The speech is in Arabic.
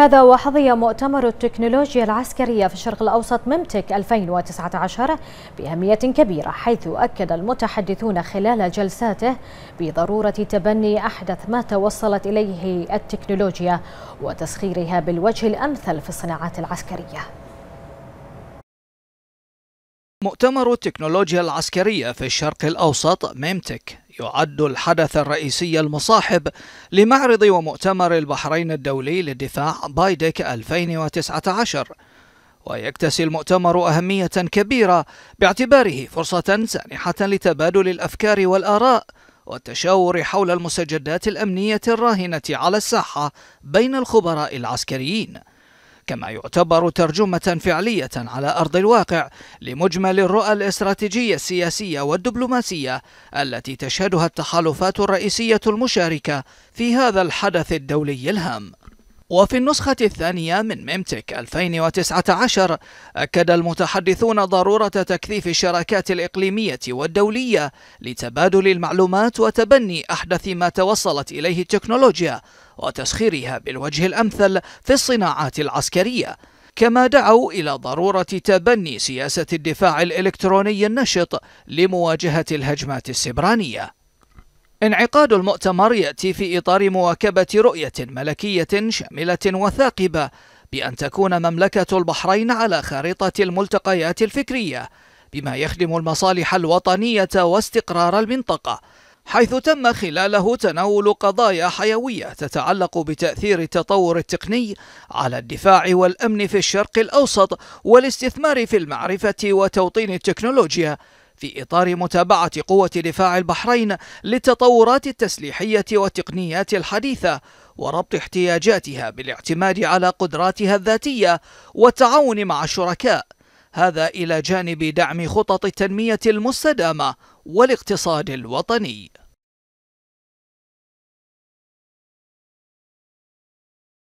هذا وحظي مؤتمر التكنولوجيا العسكرية في الشرق الأوسط ممتك 2019 بأهمية كبيرة حيث أكد المتحدثون خلال جلساته بضرورة تبني أحدث ما توصلت إليه التكنولوجيا وتسخيرها بالوجه الأمثل في الصناعات العسكرية مؤتمر التكنولوجيا العسكرية في الشرق الأوسط ميمتك يعد الحدث الرئيسي المصاحب لمعرض ومؤتمر البحرين الدولي للدفاع بايدك 2019 ويكتسي المؤتمر أهمية كبيرة باعتباره فرصة سانحة لتبادل الأفكار والآراء والتشاور حول المستجدات الأمنية الراهنة على الساحة بين الخبراء العسكريين كما يعتبر ترجمة فعلية على أرض الواقع لمجمل الرؤى الاستراتيجية السياسية والدبلوماسية التي تشهدها التحالفات الرئيسية المشاركة في هذا الحدث الدولي الهام وفي النسخة الثانية من ميمتك 2019 أكد المتحدثون ضرورة تكثيف الشراكات الإقليمية والدولية لتبادل المعلومات وتبني أحدث ما توصلت إليه التكنولوجيا وتسخيرها بالوجه الأمثل في الصناعات العسكرية كما دعوا إلى ضرورة تبني سياسة الدفاع الإلكتروني النشط لمواجهة الهجمات السبرانية انعقاد المؤتمر يأتي في إطار مواكبة رؤية ملكية شاملة وثاقبة بأن تكون مملكة البحرين على خارطة الملتقيات الفكرية بما يخدم المصالح الوطنية واستقرار المنطقة حيث تم خلاله تناول قضايا حيوية تتعلق بتأثير التطور التقني على الدفاع والأمن في الشرق الأوسط والاستثمار في المعرفة وتوطين التكنولوجيا في إطار متابعة قوة دفاع البحرين للتطورات التسليحية والتقنيات الحديثة وربط احتياجاتها بالاعتماد على قدراتها الذاتية والتعاون مع الشركاء هذا إلى جانب دعم خطط التنمية المستدامة والاقتصاد الوطني